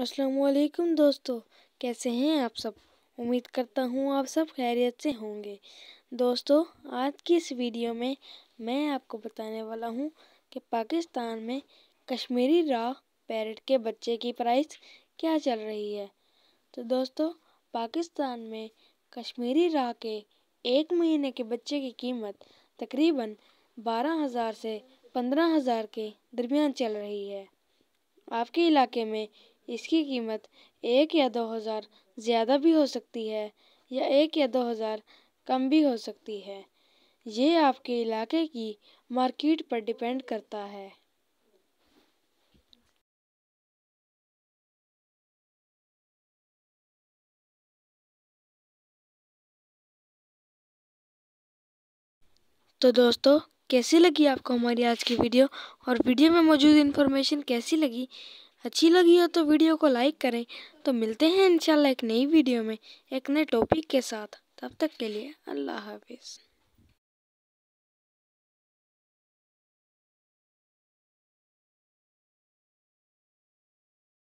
असलकुम दोस्तों कैसे हैं आप सब उम्मीद करता हूँ आप सब खैरियत से होंगे दोस्तों आज की इस वीडियो में मैं आपको बताने वाला हूँ कि पाकिस्तान में कश्मीरी रा पैरट के बच्चे की प्राइस क्या चल रही है तो दोस्तों पाकिस्तान में कश्मीरी राह के एक महीने के बच्चे की कीमत तकरीबन बारह हज़ार से पंद्रह हज़ार के दरमियान चल रही है आपके इलाके में इसकी कीमत एक या दो हज़ार ज़्यादा भी हो सकती है या एक या दो हज़ार कम भी हो सकती है ये आपके इलाके की मार्केट पर डिपेंड करता है तो दोस्तों कैसी लगी आपको हमारी आज की वीडियो और वीडियो में मौजूद इन्फॉर्मेशन कैसी लगी अच्छी लगी हो तो वीडियो को लाइक करें तो मिलते हैं इंशाल्लाह एक नई वीडियो में एक नए टॉपिक के साथ तब तक के लिए अल्लाह हाफिज़